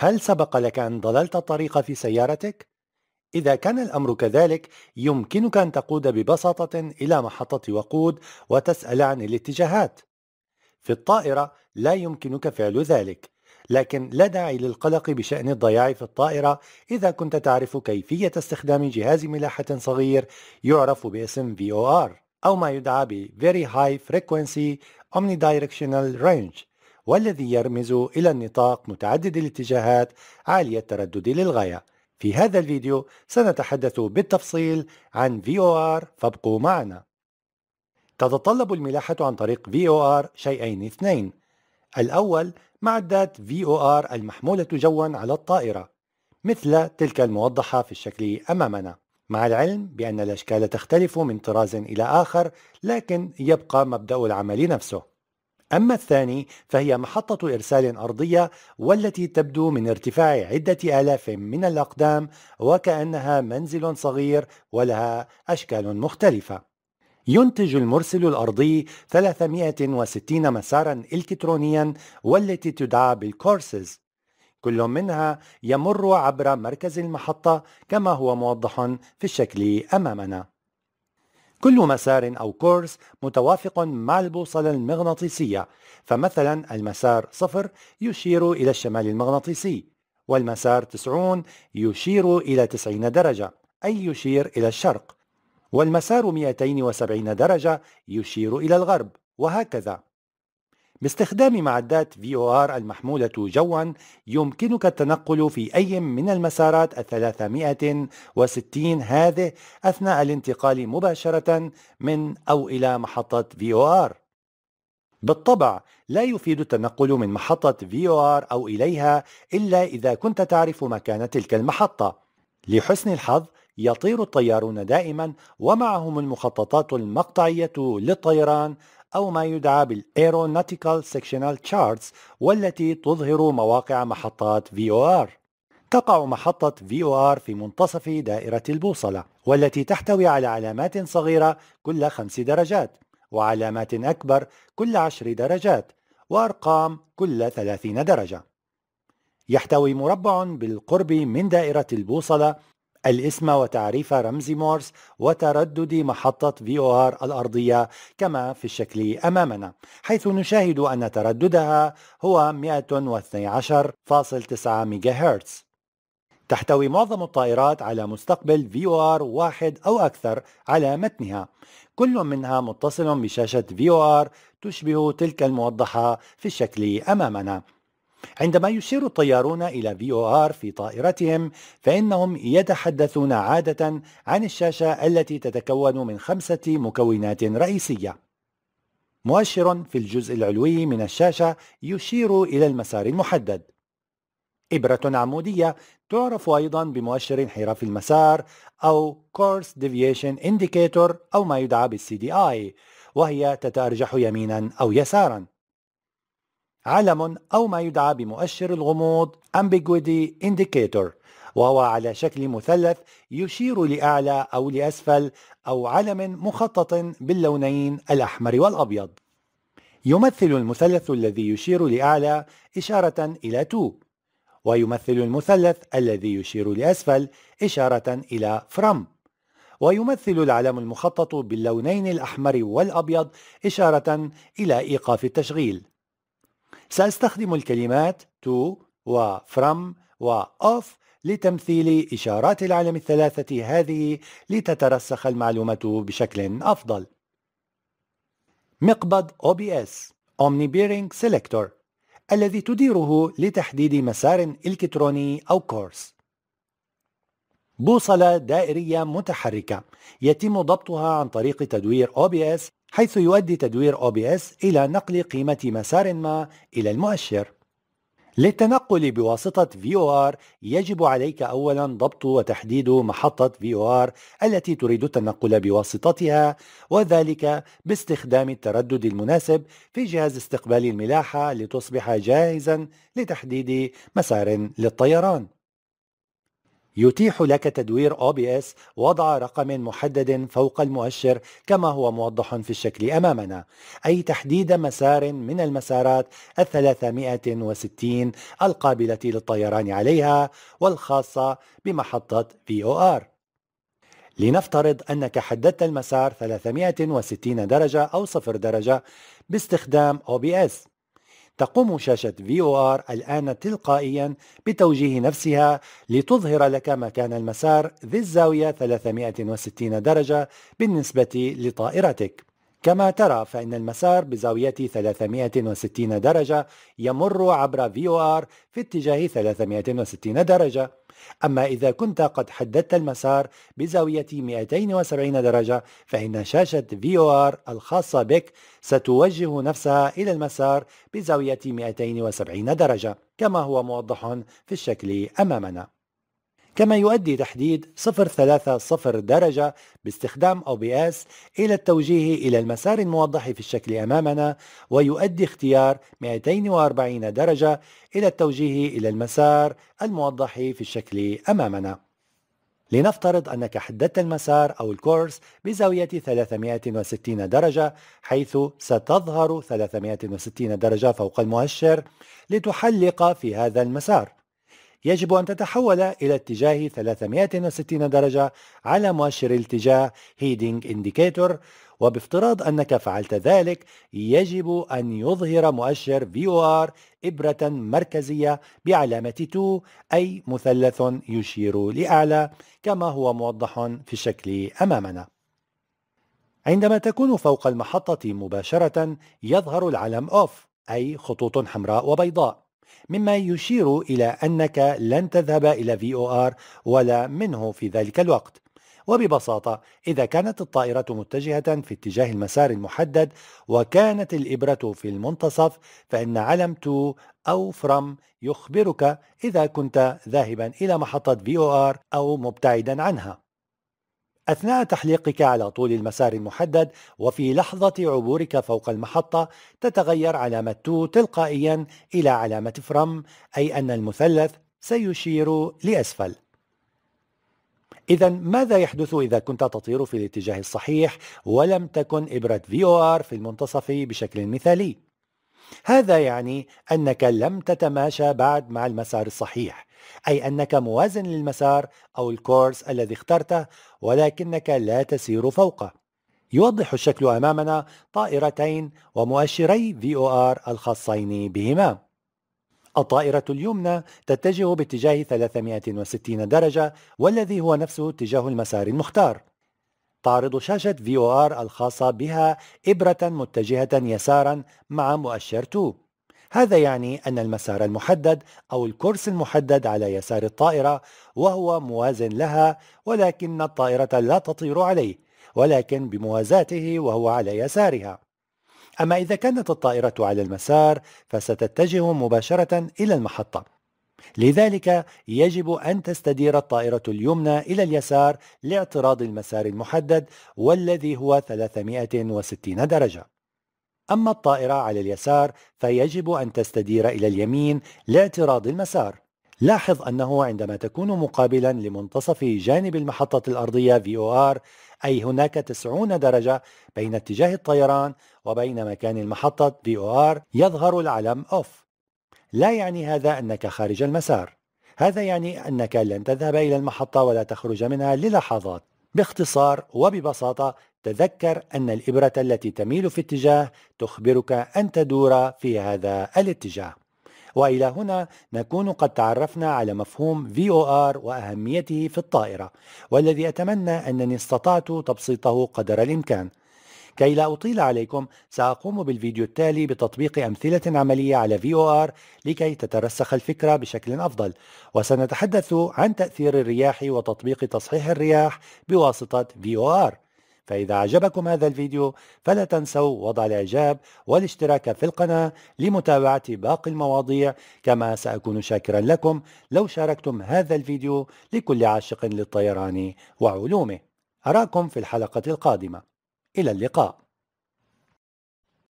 هل سبق لك أن ضللت الطريق في سيارتك؟ إذا كان الأمر كذلك يمكنك أن تقود ببساطة إلى محطة وقود وتسأل عن الاتجاهات في الطائرة لا يمكنك فعل ذلك لكن لا داعي للقلق بشأن الضياع في الطائرة إذا كنت تعرف كيفية استخدام جهاز ملاحة صغير يعرف باسم VOR أو ما يدعى ب Very High Frequency Omnidirectional Range والذي يرمز إلى النطاق متعدد الاتجاهات عالي التردد للغاية في هذا الفيديو سنتحدث بالتفصيل عن VOR فابقوا معنا تتطلب الملاحة عن طريق VOR شيئين اثنين الأول معدات VOR المحمولة جوا على الطائرة مثل تلك الموضحة في الشكل أمامنا مع العلم بأن الأشكال تختلف من طراز إلى آخر لكن يبقى مبدأ العمل نفسه أما الثاني فهي محطة إرسال أرضية والتي تبدو من ارتفاع عدة آلاف من الأقدام وكأنها منزل صغير ولها أشكال مختلفة. ينتج المرسل الأرضي 360 مسارا إلكترونيا والتي تدعى بالكورسز كل منها يمر عبر مركز المحطة كما هو موضح في الشكل أمامنا كل مسار أو كورس متوافق مع البوصلة المغناطيسية فمثلا المسار صفر يشير إلى الشمال المغناطيسي والمسار 90 يشير إلى 90 درجة أي يشير إلى الشرق والمسار 270 درجة يشير إلى الغرب وهكذا باستخدام معدات VOR المحمولة جوا يمكنك التنقل في أي من المسارات 360 هذه أثناء الانتقال مباشرة من أو إلى محطة VOR بالطبع لا يفيد التنقل من محطة VOR أو إليها إلا إذا كنت تعرف مكان تلك المحطة لحسن الحظ يطير الطيارون دائما ومعهم المخططات المقطعية للطيران أو ما يدعى بالإيروناتيكال سيكشنال تشارتس والتي تظهر مواقع محطات VOR تقع محطة VOR في منتصف دائرة البوصلة والتي تحتوي على علامات صغيرة كل خمس درجات وعلامات أكبر كل عشر درجات وأرقام كل ثلاثين درجة يحتوي مربع بالقرب من دائرة البوصلة الاسم وتعريف رمز مورس وتردد محطة في او ار الأرضية كما في الشكل أمامنا حيث نشاهد أن ترددها هو 112.9 هرتز تحتوي معظم الطائرات على مستقبل في او ار واحد أو أكثر على متنها كل منها متصل بشاشة في او ار تشبه تلك الموضحة في الشكل أمامنا عندما يشير الطيارون إلى في أو آر في طائرتهم فإنهم يتحدثون عادة عن الشاشة التي تتكون من خمسة مكونات رئيسية مؤشر في الجزء العلوي من الشاشة يشير إلى المسار المحدد إبرة عمودية تعرف أيضا بمؤشر انحراف المسار أو Course Deviation Indicator أو ما يدعى بالCDI وهي تتأرجح يمينا أو يسارا علم أو ما يدعى بمؤشر الغموض Ambiguity Indicator وهو على شكل مثلث يشير لأعلى أو لأسفل أو علم مخطط باللونين الأحمر والأبيض يمثل المثلث الذي يشير لأعلى إشارة إلى 2 ويمثل المثلث الذي يشير لأسفل إشارة إلى from ويمثل العلم المخطط باللونين الأحمر والأبيض إشارة إلى إيقاف التشغيل سأستخدم الكلمات to و from و of لتمثيل إشارات العالم الثلاثة هذه لتترسخ المعلومة بشكل أفضل مقبض OBS Omni Bearing Selector الذي تديره لتحديد مسار إلكتروني أو كورس بوصلة دائرية متحركة يتم ضبطها عن طريق تدوير OBS حيث يؤدي تدوير OBS إلى نقل قيمة مسار ما إلى المؤشر للتنقل بواسطة VOR يجب عليك أولا ضبط وتحديد محطة VOR التي تريد التنقل بواسطتها وذلك باستخدام التردد المناسب في جهاز استقبال الملاحة لتصبح جاهزا لتحديد مسار للطيران يتيح لك تدوير OBS وضع رقم محدد فوق المؤشر كما هو موضح في الشكل أمامنا أي تحديد مسار من المسارات 360 القابلة للطيران عليها والخاصة بمحطة VOR لنفترض أنك حددت المسار 360 درجة أو 0 درجة باستخدام OBS تقوم شاشة VOR الآن تلقائيا بتوجيه نفسها لتظهر لك مكان المسار ذي الزاوية 360 درجة بالنسبة لطائرتك كما ترى فإن المسار بزاوية 360 درجة يمر عبر VOR في اتجاه 360 درجة أما إذا كنت قد حددت المسار بزاوية 270 درجة فإن شاشة VOR الخاصة بك ستوجه نفسها إلى المسار بزاوية 270 درجة كما هو موضح في الشكل أمامنا كما يؤدي تحديد 030 درجة باستخدام أو بي اس إلى التوجيه إلى المسار الموضح في الشكل أمامنا ويؤدي اختيار 240 درجة إلى التوجيه إلى المسار الموضح في الشكل أمامنا لنفترض أنك حددت المسار أو الكورس بزاوية 360 درجة حيث ستظهر 360 درجة فوق المؤشر لتحلق في هذا المسار يجب أن تتحول إلى اتجاه 360 درجة على مؤشر الاتجاه Heading Indicator وبافتراض أنك فعلت ذلك يجب أن يظهر مؤشر VOR إبرة مركزية بعلامة 2 أي مثلث يشير لأعلى كما هو موضح في الشكل أمامنا عندما تكون فوق المحطة مباشرة يظهر العلم أوف أي خطوط حمراء وبيضاء مما يشير إلى أنك لن تذهب إلى في أو آر ولا منه في ذلك الوقت وببساطة إذا كانت الطائرة متجهة في اتجاه المسار المحدد وكانت الإبرة في المنتصف فإن علم تو أو فرم يخبرك إذا كنت ذاهبا إلى محطة في أو آر أو مبتعدا عنها أثناء تحليقك على طول المسار المحدد وفي لحظة عبورك فوق المحطة تتغير علامة تو تلقائيا إلى علامة فرم أي أن المثلث سيشير لأسفل إذا ماذا يحدث إذا كنت تطير في الاتجاه الصحيح ولم تكن إبرة VOR في المنتصف بشكل مثالي؟ هذا يعني أنك لم تتماشى بعد مع المسار الصحيح أي أنك موازن للمسار أو الكورس الذي اخترته ولكنك لا تسير فوقه يوضح الشكل أمامنا طائرتين ومؤشري VOR الخاصين بهما الطائرة اليمنى تتجه باتجاه 360 درجة والذي هو نفسه اتجاه المسار المختار تعرض شاشة في او ار الخاصة بها إبرة متجهة يسارا مع مؤشر 2 هذا يعني أن المسار المحدد أو الكورس المحدد على يسار الطائرة وهو موازن لها ولكن الطائرة لا تطير عليه ولكن بموازاته وهو على يسارها أما إذا كانت الطائرة على المسار فستتجه مباشرة إلى المحطة لذلك يجب أن تستدير الطائرة اليمنى إلى اليسار لاعتراض المسار المحدد والذي هو 360 درجة أما الطائرة على اليسار فيجب أن تستدير إلى اليمين لاعتراض المسار لاحظ أنه عندما تكون مقابلا لمنتصف جانب المحطة الأرضية VOR أي هناك 90 درجة بين اتجاه الطيران وبين مكان المحطة VOR يظهر العلم OFF لا يعني هذا أنك خارج المسار هذا يعني أنك لن تذهب إلى المحطة ولا تخرج منها للحظات باختصار وببساطة تذكر أن الإبرة التي تميل في اتجاه تخبرك أن تدور في هذا الاتجاه وإلى هنا نكون قد تعرفنا على مفهوم VOR وأهميته في الطائرة والذي أتمنى أنني استطعت تبسيطه قدر الإمكان كي لا أطيل عليكم سأقوم بالفيديو التالي بتطبيق أمثلة عملية على VOR لكي تترسخ الفكرة بشكل أفضل وسنتحدث عن تأثير الرياح وتطبيق تصحيح الرياح بواسطة VOR فإذا أعجبكم هذا الفيديو فلا تنسوا وضع الإعجاب والاشتراك في القناة لمتابعة باقي المواضيع كما سأكون شاكرا لكم لو شاركتم هذا الفيديو لكل عاشق للطيران وعلومه أراكم في الحلقة القادمة إلى اللقاء